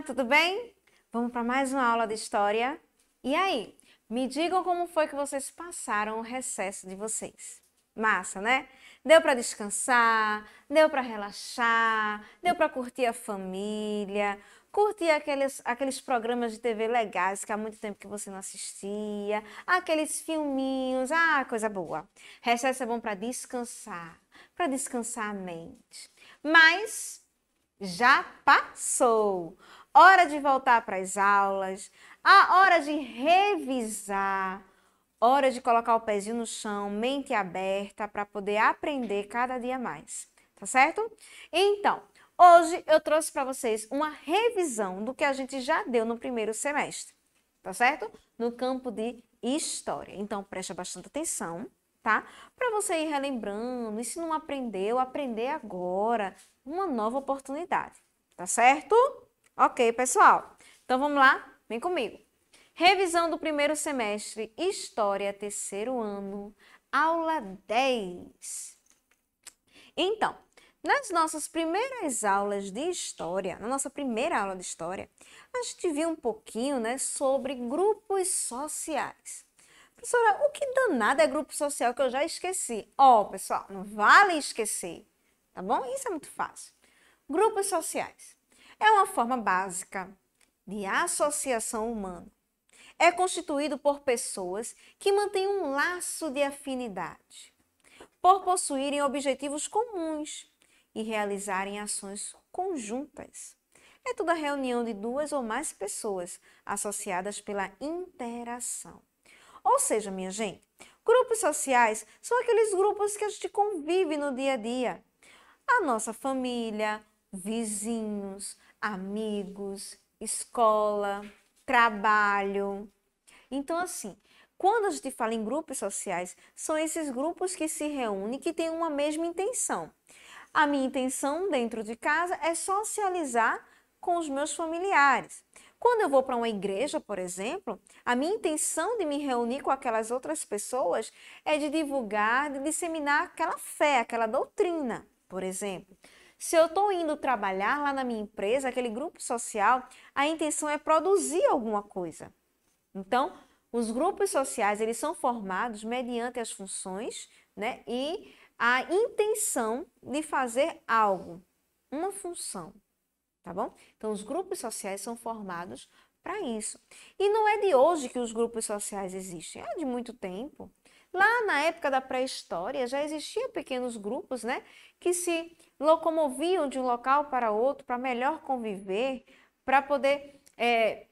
tudo bem? Vamos para mais uma aula de história? E aí, me digam como foi que vocês passaram o recesso de vocês. Massa, né? Deu para descansar, deu para relaxar, deu para curtir a família, curtir aqueles, aqueles programas de TV legais que há muito tempo que você não assistia, aqueles filminhos, ah, coisa boa. Recesso é bom para descansar, para descansar a mente. Mas já passou hora de voltar para as aulas, a hora de revisar, hora de colocar o pezinho no chão, mente aberta para poder aprender cada dia mais, tá certo? Então, hoje eu trouxe para vocês uma revisão do que a gente já deu no primeiro semestre, tá certo? No campo de história. Então, preste bastante atenção tá? Para você ir relembrando, e se não aprendeu, aprender agora, uma nova oportunidade, tá certo? Ok, pessoal? Então vamos lá? Vem comigo. Revisão do primeiro semestre, História, terceiro ano, aula 10. Então, nas nossas primeiras aulas de história, na nossa primeira aula de história, a gente viu um pouquinho né, sobre grupos sociais. Professora, o que danada é grupo social que eu já esqueci? Ó, oh, pessoal, não vale esquecer, tá bom? Isso é muito fácil. Grupos sociais é uma forma básica de associação humana. É constituído por pessoas que mantêm um laço de afinidade, por possuírem objetivos comuns e realizarem ações conjuntas. É toda reunião de duas ou mais pessoas associadas pela interação. Ou seja, minha gente, grupos sociais são aqueles grupos que a gente convive no dia a dia. A nossa família, vizinhos, amigos, escola, trabalho. Então, assim, quando a gente fala em grupos sociais, são esses grupos que se reúnem que têm uma mesma intenção. A minha intenção dentro de casa é socializar com os meus familiares. Quando eu vou para uma igreja, por exemplo, a minha intenção de me reunir com aquelas outras pessoas é de divulgar, de disseminar aquela fé, aquela doutrina, por exemplo. Se eu estou indo trabalhar lá na minha empresa, aquele grupo social, a intenção é produzir alguma coisa. Então, os grupos sociais eles são formados mediante as funções né, e a intenção de fazer algo, uma função, tá bom? Então, os grupos sociais são formados para isso. E não é de hoje que os grupos sociais existem, é de muito tempo. Lá na época da pré-história já existiam pequenos grupos, né, que se locomoviam de um local para outro para melhor conviver, para poder é,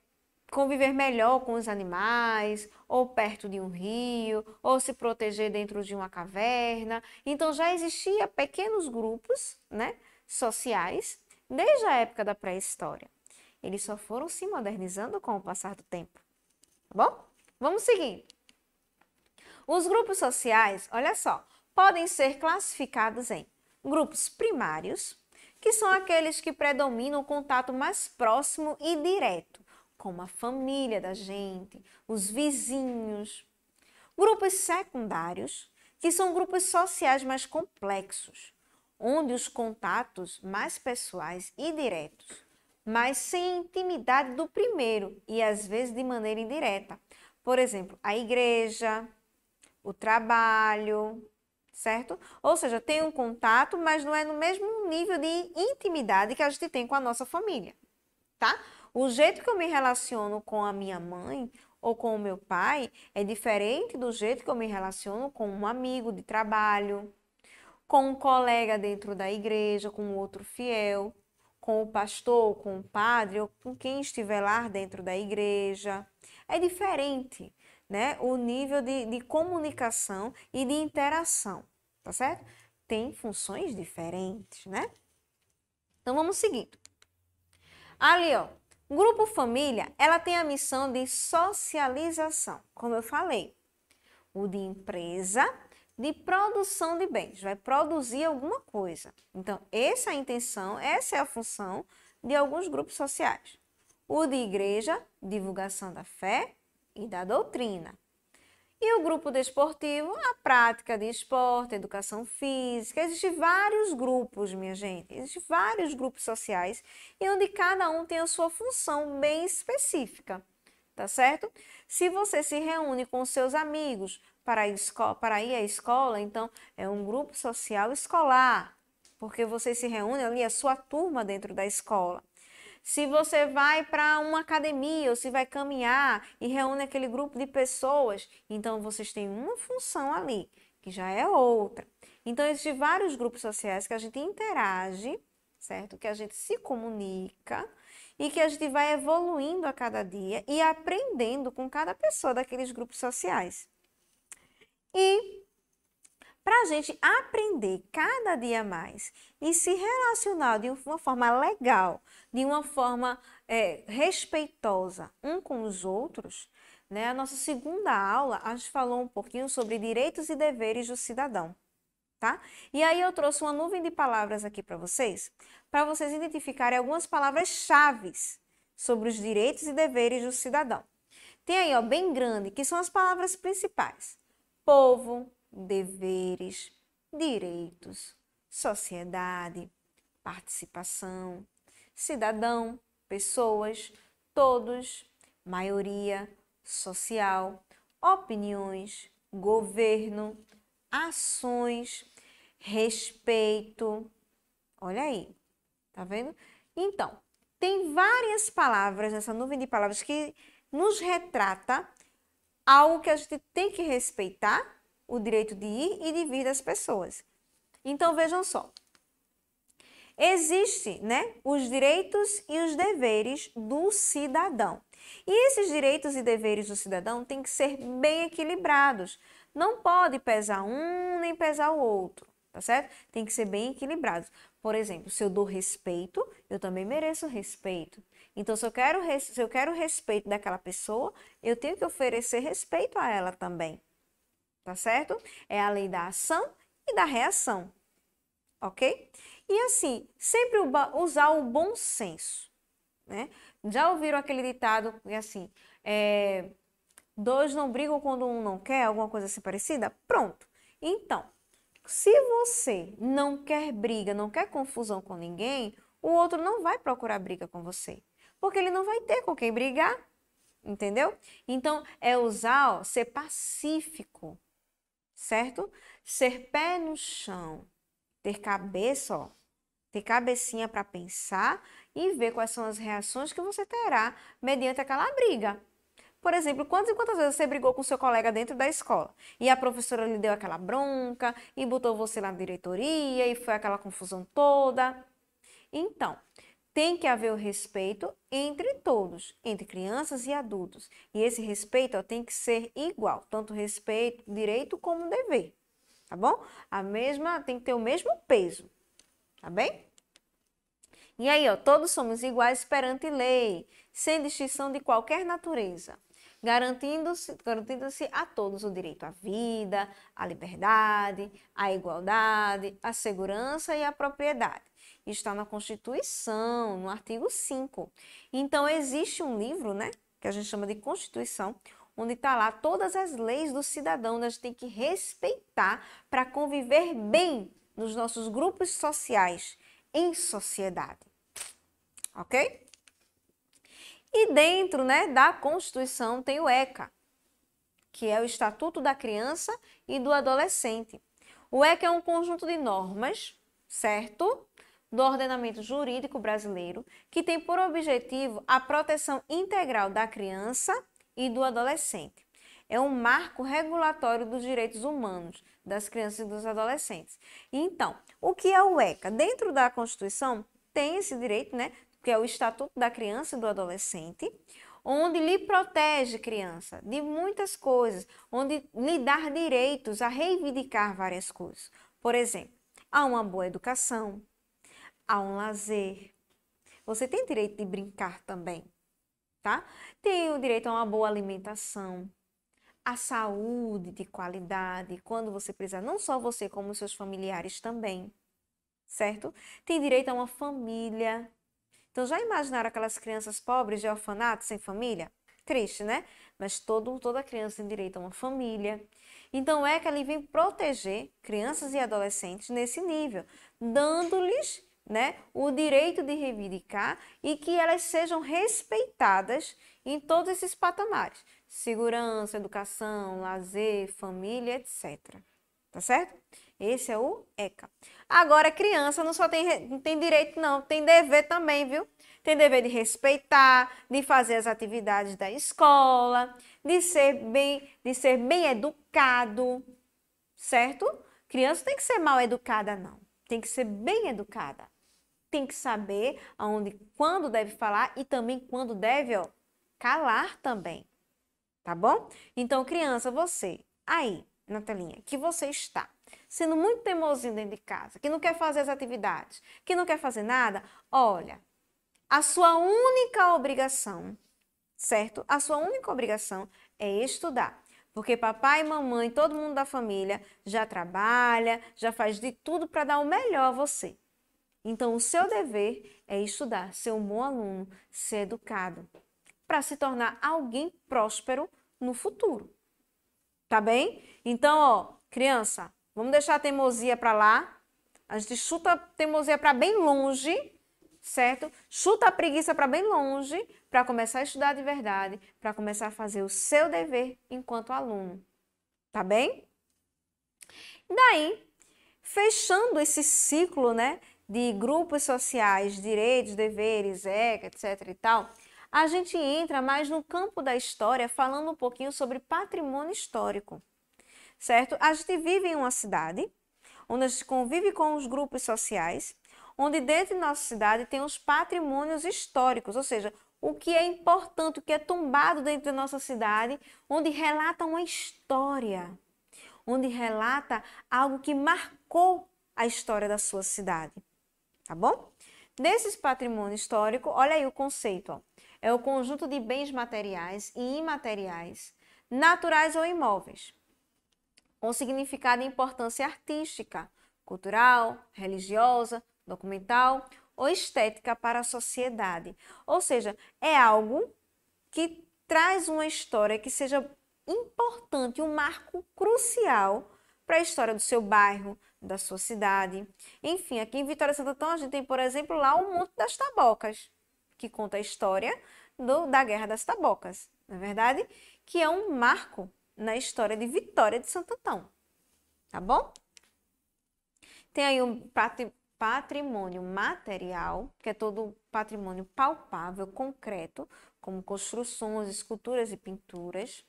conviver melhor com os animais, ou perto de um rio, ou se proteger dentro de uma caverna. Então já existia pequenos grupos, né, sociais desde a época da pré-história. Eles só foram se modernizando com o passar do tempo. Tá bom? Vamos seguindo. Os grupos sociais, olha só, podem ser classificados em grupos primários, que são aqueles que predominam o contato mais próximo e direto, como a família da gente, os vizinhos. Grupos secundários, que são grupos sociais mais complexos, onde os contatos mais pessoais e diretos, mas sem intimidade do primeiro e às vezes de maneira indireta. Por exemplo, a igreja, o trabalho, certo? Ou seja, tem um contato, mas não é no mesmo nível de intimidade que a gente tem com a nossa família, tá? O jeito que eu me relaciono com a minha mãe ou com o meu pai é diferente do jeito que eu me relaciono com um amigo de trabalho, com um colega dentro da igreja, com outro fiel, com o pastor, com o padre ou com quem estiver lá dentro da igreja. É diferente né, o nível de, de comunicação e de interação, tá certo? Tem funções diferentes, né? Então vamos seguindo. Ali, ó, grupo família, ela tem a missão de socialização, como eu falei. O de empresa, de produção de bens, vai produzir alguma coisa. Então, essa é a intenção, essa é a função de alguns grupos sociais. O de igreja, divulgação da fé e da doutrina. E o grupo desportivo, a prática de esporte, educação física. Existem vários grupos, minha gente. Existem vários grupos sociais e onde cada um tem a sua função bem específica, tá certo? Se você se reúne com seus amigos para, para ir à escola, então é um grupo social escolar, porque você se reúne ali, a sua turma dentro da escola se você vai para uma academia ou se vai caminhar e reúne aquele grupo de pessoas, então vocês têm uma função ali, que já é outra. Então, existem vários grupos sociais que a gente interage, certo? Que a gente se comunica e que a gente vai evoluindo a cada dia e aprendendo com cada pessoa daqueles grupos sociais. E para a gente aprender cada dia mais e se relacionar de uma forma legal, de uma forma é, respeitosa um com os outros, né? A nossa segunda aula a gente falou um pouquinho sobre direitos e deveres do cidadão, tá? E aí eu trouxe uma nuvem de palavras aqui para vocês, para vocês identificarem algumas palavras-chave sobre os direitos e deveres do cidadão. Tem aí, ó, bem grande, que são as palavras principais: povo, deveres, direitos, sociedade, participação, cidadão, pessoas, todos, maioria, social, opiniões, governo, ações, respeito. Olha aí, tá vendo? Então, tem várias palavras nessa nuvem de palavras que nos retrata algo que a gente tem que respeitar o direito de ir e de vir das pessoas. Então vejam só. Existem né, os direitos e os deveres do cidadão. E esses direitos e deveres do cidadão têm que ser bem equilibrados. Não pode pesar um nem pesar o outro, tá certo? Tem que ser bem equilibrados. Por exemplo, se eu dou respeito, eu também mereço respeito. Então, se eu quero, se eu quero respeito daquela pessoa, eu tenho que oferecer respeito a ela também tá certo? É a lei da ação e da reação, ok? E assim, sempre usar o bom senso, né? Já ouviram aquele ditado que é assim, é, dois não brigam quando um não quer, alguma coisa assim parecida? Pronto. Então, se você não quer briga, não quer confusão com ninguém, o outro não vai procurar briga com você, porque ele não vai ter com quem brigar, entendeu? Então, é usar, ó, ser pacífico, certo? Ser pé no chão, ter cabeça, ó, ter cabecinha para pensar e ver quais são as reações que você terá mediante aquela briga. Por exemplo, quantas e quantas vezes você brigou com seu colega dentro da escola e a professora lhe deu aquela bronca e botou você lá na diretoria e foi aquela confusão toda? Então, tem que haver o respeito entre todos, entre crianças e adultos. E esse respeito ó, tem que ser igual, tanto respeito, direito como dever, tá bom? A mesma tem que ter o mesmo peso, tá bem? E aí, ó, todos somos iguais perante lei, sem distinção de qualquer natureza garantindo-se garantindo a todos o direito à vida, à liberdade, à igualdade, à segurança e à propriedade. Está na Constituição, no artigo 5. Então, existe um livro, né, que a gente chama de Constituição, onde está lá todas as leis do cidadão que né? a gente tem que respeitar para conviver bem nos nossos grupos sociais, em sociedade. Ok? E dentro né, da Constituição tem o ECA, que é o Estatuto da Criança e do Adolescente. O ECA é um conjunto de normas, certo? Do ordenamento jurídico brasileiro, que tem por objetivo a proteção integral da criança e do adolescente. É um marco regulatório dos direitos humanos das crianças e dos adolescentes. Então, o que é o ECA? Dentro da Constituição tem esse direito, né, que é o Estatuto da Criança e do Adolescente, onde lhe protege criança de muitas coisas, onde lhe dá direitos a reivindicar várias coisas. Por exemplo, a uma boa educação, a um lazer. Você tem direito de brincar também, tá? Tem o direito a uma boa alimentação, a saúde de qualidade, quando você precisar, não só você, como seus familiares também, certo? Tem direito a uma família então já imaginaram aquelas crianças pobres de orfanato, sem família? Triste, né? Mas todo, toda criança tem direito a uma família. Então é que ele vem proteger crianças e adolescentes nesse nível, dando-lhes né, o direito de reivindicar e que elas sejam respeitadas em todos esses patamares: segurança, educação, lazer, família, etc. Tá certo? Esse é o ECA. Agora, criança não só tem, tem direito, não, tem dever também, viu? Tem dever de respeitar, de fazer as atividades da escola, de ser bem, de ser bem educado, certo? Criança tem que ser mal educada, não. Tem que ser bem educada. Tem que saber aonde, quando deve falar e também quando deve, ó, calar também. Tá bom? Então, criança, você aí na telinha que você está sendo muito teimosinho dentro de casa, que não quer fazer as atividades, que não quer fazer nada, olha, a sua única obrigação, certo? A sua única obrigação é estudar. Porque papai, mamãe, todo mundo da família já trabalha, já faz de tudo para dar o melhor a você. Então, o seu dever é estudar, ser um bom aluno, ser educado, para se tornar alguém próspero no futuro. Tá bem? Então, ó, criança, Vamos deixar a teimosia para lá. A gente chuta a teimosia para bem longe, certo? Chuta a preguiça para bem longe, para começar a estudar de verdade, para começar a fazer o seu dever enquanto aluno. Tá bem? Daí, fechando esse ciclo, né, de grupos sociais, direitos, deveres, etc e tal, a gente entra mais no campo da história falando um pouquinho sobre patrimônio histórico certo? A gente vive em uma cidade onde a gente convive com os grupos sociais, onde dentro de nossa cidade tem os patrimônios históricos, ou seja, o que é importante, o que é tombado dentro da nossa cidade, onde relata uma história, onde relata algo que marcou a história da sua cidade, tá bom? Nesses patrimônio histórico, olha aí o conceito, ó. é o conjunto de bens materiais e imateriais, naturais ou imóveis, com significado e importância artística, cultural, religiosa, documental ou estética para a sociedade. Ou seja, é algo que traz uma história que seja importante, um marco crucial para a história do seu bairro, da sua cidade. Enfim, aqui em Vitória Santo Antão a gente tem, por exemplo, lá o Monte das Tabocas, que conta a história do, da Guerra das Tabocas, na é verdade, que é um marco na história de Vitória de Santo Antão. Tá bom? Tem aí um patrimônio material, que é todo patrimônio palpável, concreto, como construções, esculturas e pinturas.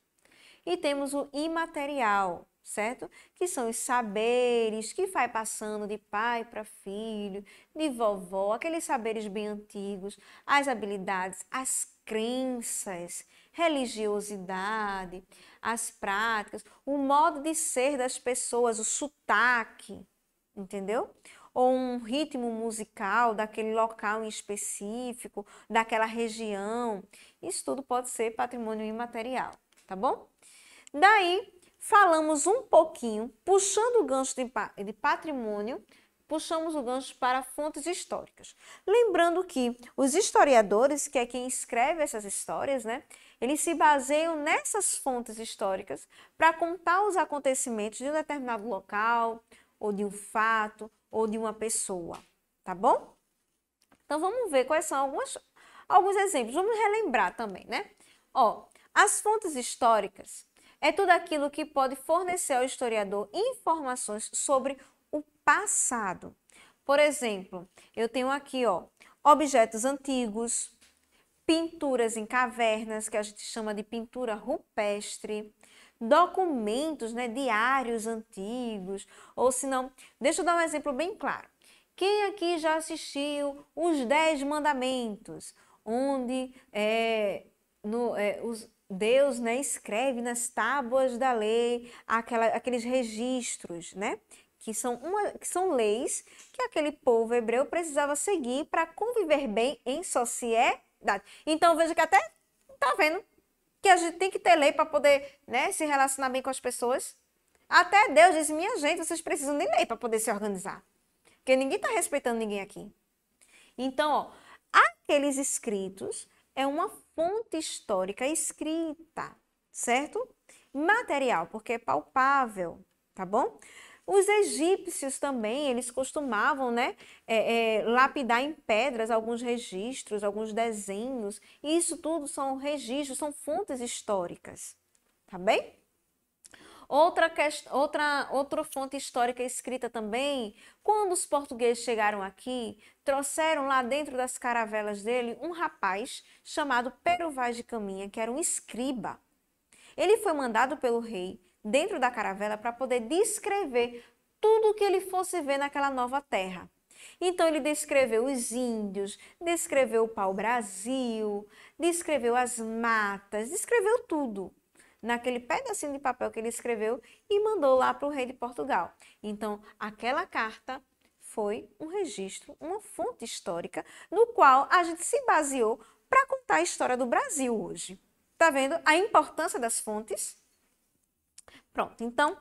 E temos o imaterial, certo? Que são os saberes que vai passando de pai para filho, de vovó, aqueles saberes bem antigos, as habilidades, as crenças, religiosidade, as práticas, o modo de ser das pessoas, o sotaque, entendeu? Ou um ritmo musical daquele local em específico, daquela região. Isso tudo pode ser patrimônio imaterial, tá bom? Daí falamos um pouquinho, puxando o gancho de, patrimônio, puxamos o gancho para fontes históricas. Lembrando que os historiadores, que é quem escreve essas histórias, né, eles se baseiam nessas fontes históricas para contar os acontecimentos de um determinado local, ou de um fato, ou de uma pessoa, tá bom? Então vamos ver quais são algumas, alguns exemplos. Vamos relembrar também, né? Ó, as fontes históricas é tudo aquilo que pode fornecer ao historiador informações sobre o passado. Por exemplo, eu tenho aqui ó, objetos antigos, pinturas em cavernas, que a gente chama de pintura rupestre, documentos, né, diários antigos, ou se não, deixa eu dar um exemplo bem claro. Quem aqui já assistiu os Dez Mandamentos, onde é, no, é, os, Deus né, escreve nas tábuas da lei aquela, aqueles registros, né? Que são, uma, que são leis que aquele povo hebreu precisava seguir para conviver bem em sociedade. Então veja que até tá vendo que a gente tem que ter lei para poder né, se relacionar bem com as pessoas. Até Deus diz, minha gente, vocês precisam de lei para poder se organizar. Porque ninguém está respeitando ninguém aqui. Então, ó, aqueles escritos é uma fonte histórica escrita, certo? Material, porque é palpável, tá bom? Os egípcios também, eles costumavam né, é, é, lapidar em pedras alguns registros, alguns desenhos. E isso tudo são registros, são fontes históricas, tá bem? Outra, quest... outra, outra fonte histórica escrita também, quando os portugueses chegaram aqui, trouxeram lá dentro das caravelas dele um rapaz chamado Pero Vaz de Caminha, que era um escriba. Ele foi mandado pelo rei dentro da caravela para poder descrever tudo o que ele fosse ver naquela nova terra. Então ele descreveu os índios, descreveu o pau-brasil, descreveu as matas, descreveu tudo naquele pedacinho de papel que ele escreveu e mandou lá para o rei de Portugal. Então, aquela carta foi um registro, uma fonte histórica, no qual a gente se baseou para contar a história do Brasil hoje. Tá vendo a importância das fontes? Pronto, então,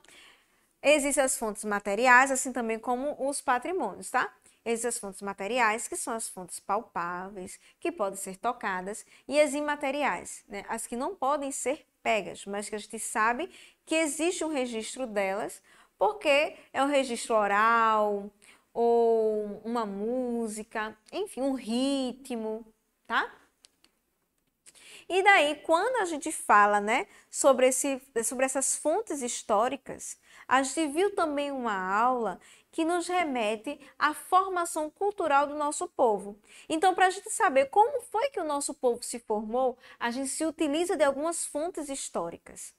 existem as fontes materiais, assim também como os patrimônios, tá? Existem as fontes materiais, que são as fontes palpáveis, que podem ser tocadas, e as imateriais, né? as que não podem ser pegas, mas que a gente sabe que existe um registro delas, porque é um registro oral, ou uma música, enfim, um ritmo, tá? E daí, quando a gente fala né, sobre, esse, sobre essas fontes históricas, a gente viu também uma aula que nos remete à formação cultural do nosso povo. Então, para a gente saber como foi que o nosso povo se formou, a gente se utiliza de algumas fontes históricas,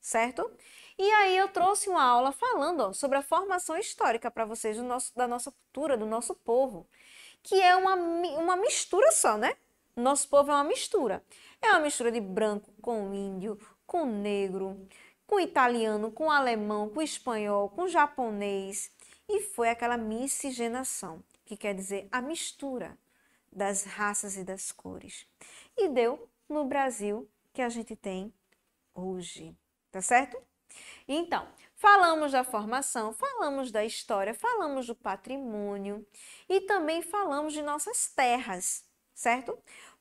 certo? E aí eu trouxe uma aula falando ó, sobre a formação histórica para vocês nosso, da nossa cultura, do nosso povo, que é uma, uma mistura só, né? Nosso povo é uma mistura. É uma mistura de branco com índio, com negro, com italiano, com alemão, com espanhol, com japonês, e foi aquela miscigenação, que quer dizer a mistura das raças e das cores. E deu no Brasil que a gente tem hoje, tá certo? Então, falamos da formação, falamos da história, falamos do patrimônio e também falamos de nossas terras, certo?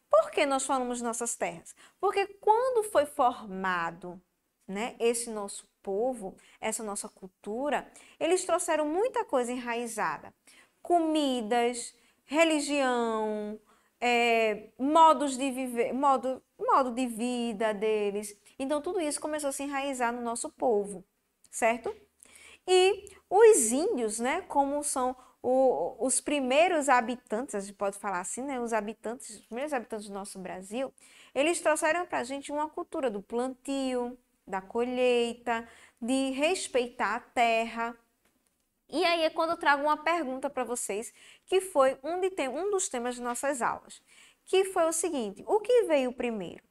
Por que nós falamos de nossas terras? Porque quando foi formado né, esse nosso povo, essa nossa cultura, eles trouxeram muita coisa enraizada. Comidas, religião, é, modos de viver, modo, modo de vida deles. Então, tudo isso começou a se enraizar no nosso povo, certo? E os índios, né, como são o, os primeiros habitantes, a gente pode falar assim, né, os habitantes, os primeiros habitantes do nosso Brasil, eles trouxeram para a gente uma cultura do plantio, da colheita, de respeitar a terra. E aí é quando eu trago uma pergunta para vocês, que foi um, de tem, um dos temas de nossas aulas, que foi o seguinte: o que veio primeiro?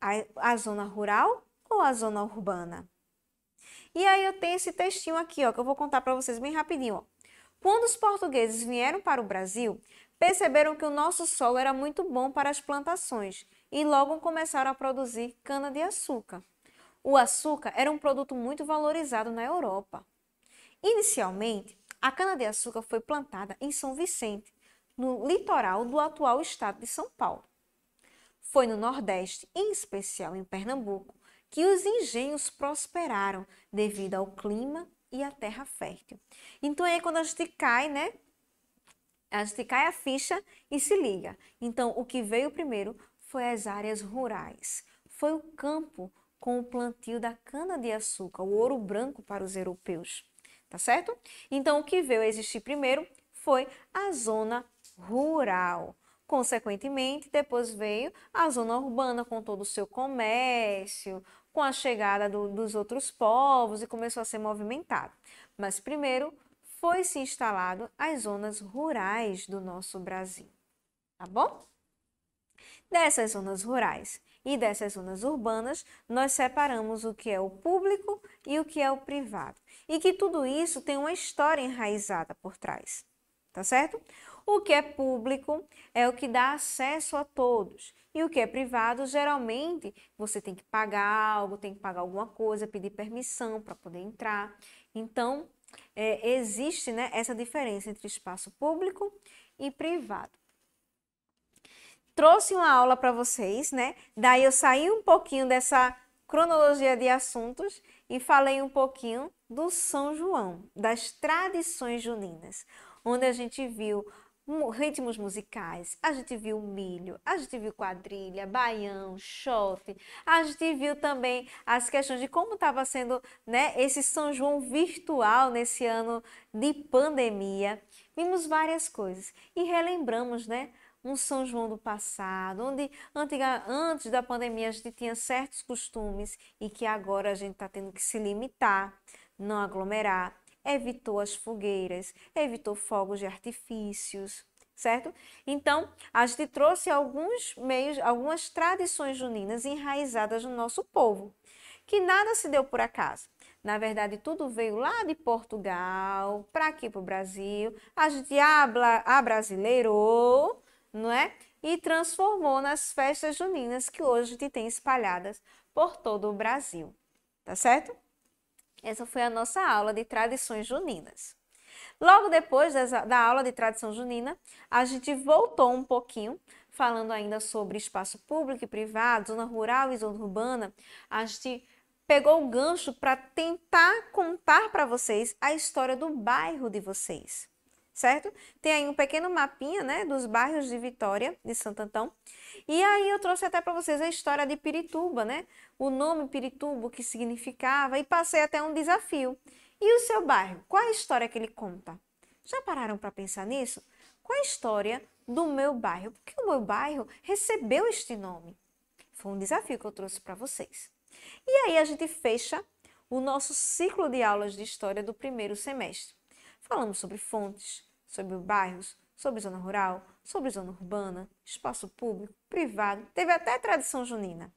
A, a zona rural ou a zona urbana? E aí eu tenho esse textinho aqui, ó, que eu vou contar para vocês bem rapidinho. Ó. Quando os portugueses vieram para o Brasil, perceberam que o nosso solo era muito bom para as plantações e logo começaram a produzir cana-de-açúcar. O açúcar era um produto muito valorizado na Europa. Inicialmente, a cana-de-açúcar foi plantada em São Vicente, no litoral do atual estado de São Paulo. Foi no Nordeste, em especial em Pernambuco, que os engenhos prosperaram devido ao clima e à terra fértil. Então é quando a gente cai, né? A gente cai a ficha e se liga. Então o que veio primeiro foi as áreas rurais, foi o campo, com o plantio da cana-de-açúcar, o ouro branco para os europeus, tá certo? Então, o que veio a existir primeiro foi a zona rural. Consequentemente, depois veio a zona urbana com todo o seu comércio, com a chegada do, dos outros povos e começou a ser movimentado. Mas primeiro foi se instalado as zonas rurais do nosso Brasil, tá bom? Dessas zonas rurais, e dessas zonas urbanas, nós separamos o que é o público e o que é o privado. E que tudo isso tem uma história enraizada por trás, tá certo? O que é público é o que dá acesso a todos. E o que é privado, geralmente, você tem que pagar algo, tem que pagar alguma coisa, pedir permissão para poder entrar. Então, é, existe né, essa diferença entre espaço público e privado trouxe uma aula para vocês, né? Daí eu saí um pouquinho dessa cronologia de assuntos e falei um pouquinho do São João, das tradições juninas, onde a gente viu ritmos musicais, a gente viu milho, a gente viu quadrilha, baião, chofe, a gente viu também as questões de como estava sendo né, esse São João virtual nesse ano de pandemia. Vimos várias coisas e relembramos, né? um São João do passado, onde antes da pandemia a gente tinha certos costumes e que agora a gente está tendo que se limitar, não aglomerar, evitou as fogueiras, evitou fogos de artifícios, certo? Então, a gente trouxe alguns meios, algumas tradições juninas enraizadas no nosso povo, que nada se deu por acaso. Na verdade, tudo veio lá de Portugal para aqui para o Brasil. A gente abla, abrasileirou não é? E transformou nas festas juninas que hoje te tem espalhadas por todo o Brasil, tá certo? Essa foi a nossa aula de tradições juninas. Logo depois da aula de tradição junina, a gente voltou um pouquinho, falando ainda sobre espaço público e privado, zona rural e zona urbana. A gente pegou o gancho para tentar contar para vocês a história do bairro de vocês certo? Tem aí um pequeno mapinha, né, dos bairros de Vitória, de Santo Antão. E aí eu trouxe até para vocês a história de Pirituba, né? O nome Pirituba, o que significava, e passei até um desafio. E o seu bairro, qual a história que ele conta? Já pararam para pensar nisso? Qual a história do meu bairro? Por que o meu bairro recebeu este nome? Foi um desafio que eu trouxe para vocês. E aí a gente fecha o nosso ciclo de aulas de história do primeiro semestre. Falamos sobre fontes, sobre bairros, sobre zona rural, sobre zona urbana, espaço público, privado, teve até tradição junina.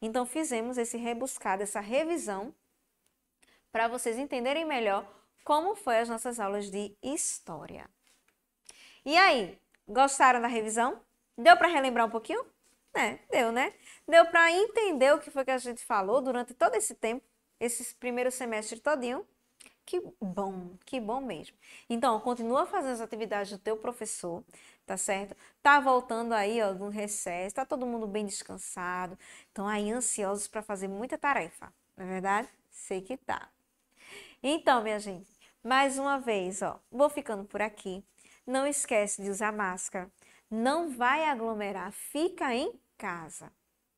Então fizemos esse rebuscado, essa revisão, para vocês entenderem melhor como foi as nossas aulas de história. E aí, gostaram da revisão? Deu para relembrar um pouquinho? É, deu, né? Deu para entender o que foi que a gente falou durante todo esse tempo, esse primeiro semestre todinho. Que bom, que bom mesmo. Então, continua fazendo as atividades do teu professor, tá certo? Tá voltando aí, ó, do recesso, tá todo mundo bem descansado, estão aí ansiosos para fazer muita tarefa, não é verdade? Sei que tá. Então, minha gente, mais uma vez, ó, vou ficando por aqui. Não esquece de usar máscara, não vai aglomerar, fica em casa,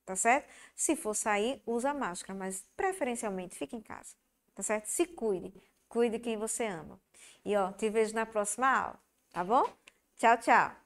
tá certo? Se for sair, usa máscara, mas preferencialmente fica em casa, tá certo? Se cuide, Cuide quem você ama. E ó, te vejo na próxima aula, tá bom? Tchau, tchau!